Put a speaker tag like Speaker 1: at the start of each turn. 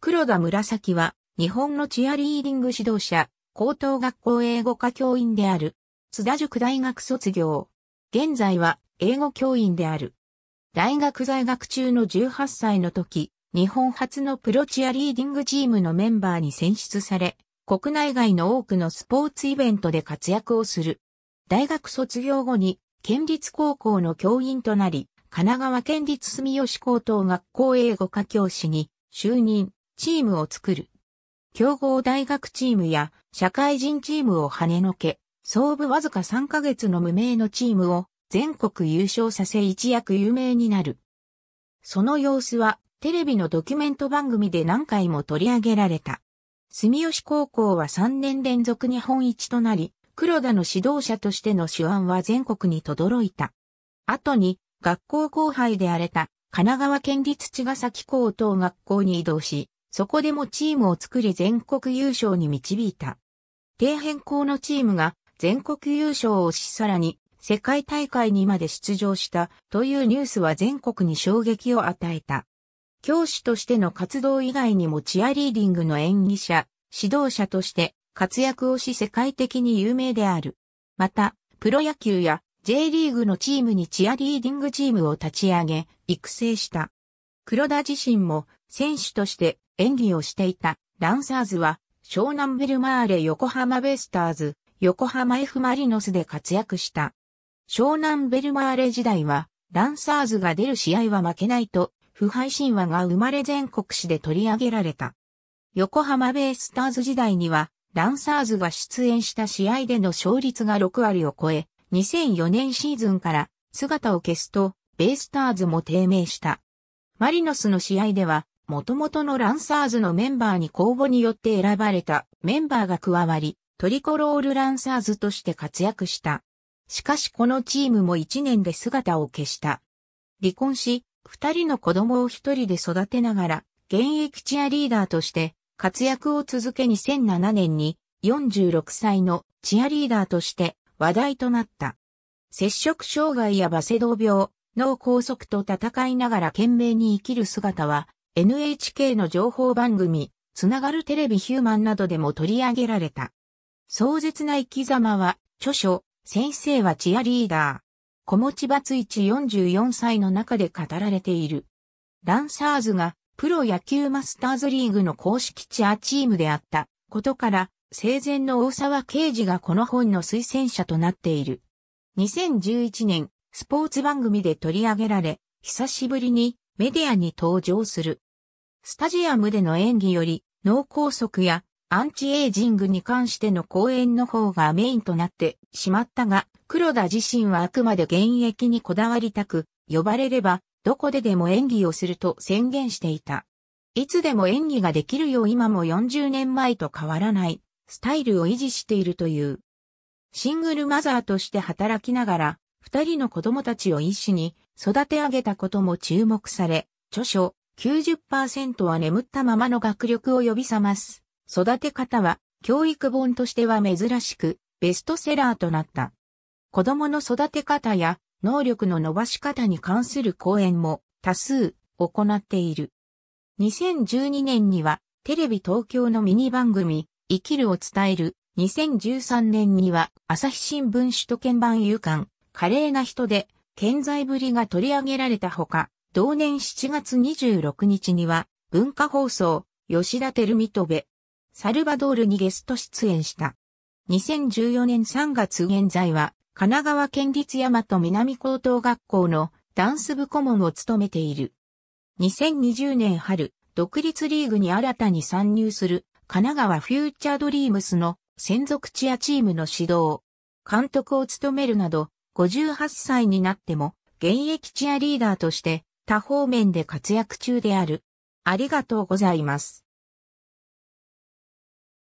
Speaker 1: 黒田紫は、日本のチアリーディング指導者、高等学校英語科教員である。津田塾大学卒業。現在は、英語教員である。大学在学中の18歳の時、日本初のプロチアリーディングチームのメンバーに選出され、国内外の多くのスポーツイベントで活躍をする。大学卒業後に、県立高校の教員となり、神奈川県立住吉高等学校英語科教師に就任。チームを作る。競合大学チームや社会人チームを跳ねのけ、総部わずか3ヶ月の無名のチームを全国優勝させ一躍有名になる。その様子はテレビのドキュメント番組で何回も取り上げられた。住吉高校は3年連続日本一となり、黒田の指導者としての手腕は全国に轟いた。後に学校後輩であれた神奈川県立茅ヶ崎高等学校に移動し、そこでもチームを作り全国優勝に導いた。低変更のチームが全国優勝をしさらに世界大会にまで出場したというニュースは全国に衝撃を与えた。教師としての活動以外にもチアリーディングの演技者、指導者として活躍をし世界的に有名である。また、プロ野球や J リーグのチームにチアリーディングチームを立ち上げ、育成した。黒田自身も選手として演技をしていたランサーズは湘南ベルマーレ横浜ベスターズ、横浜 F マリノスで活躍した。湘南ベルマーレ時代はランサーズが出る試合は負けないと不敗神話が生まれ全国紙で取り上げられた。横浜ベイスターズ時代には、ランサーズが出演した試合での勝率が6割を超え、2004年シーズンから姿を消すと、ベイスターズも低迷した。マリノスの試合では、元々のランサーズのメンバーに公募によって選ばれたメンバーが加わり、トリコロールランサーズとして活躍した。しかしこのチームも1年で姿を消した。離婚し、2人の子供を1人で育てながら、現役チアリーダーとして活躍を続け2007年に46歳のチアリーダーとして話題となった。接触障害やバセド病、脳梗塞と戦いながら懸命に生きる姿は NHK の情報番組、つながるテレビヒューマンなどでも取り上げられた。壮絶な生き様は、著書、先生はチアリーダー。小持バツ一44歳の中で語られている。ランサーズがプロ野球マスターズリーグの公式チアチームであったことから、生前の大沢刑事がこの本の推薦者となっている。2011年、スポーツ番組で取り上げられ、久しぶりにメディアに登場する。スタジアムでの演技より脳梗塞やアンチエイジングに関しての講演の方がメインとなってしまったが、黒田自身はあくまで現役にこだわりたく、呼ばれればどこででも演技をすると宣言していた。いつでも演技ができるよう今も40年前と変わらないスタイルを維持しているという。シングルマザーとして働きながら、二人の子供たちを一緒に育て上げたことも注目され、著書、90%は眠ったままの学力を呼び覚ます。育て方は、教育本としては珍しく、ベストセラーとなった。子供の育て方や、能力の伸ばし方に関する講演も多数行っている。2012年にはテレビ東京のミニ番組生きるを伝える。2013年には朝日新聞首都圏版夕刊華麗な人で健在ぶりが取り上げられたほか、同年7月26日には、文化放送、吉田照美とべ、サルバドールにゲスト出演した。2014年3月現在は、神奈川県立大和南高等学校のダンス部顧問を務めている。2020年春、独立リーグに新たに参入する神奈川フューチャードリームスの専属チアチームの指導、監督を務めるなど、58歳になっても現役チアリーダーとして多方面で活躍中である。ありがとうございます。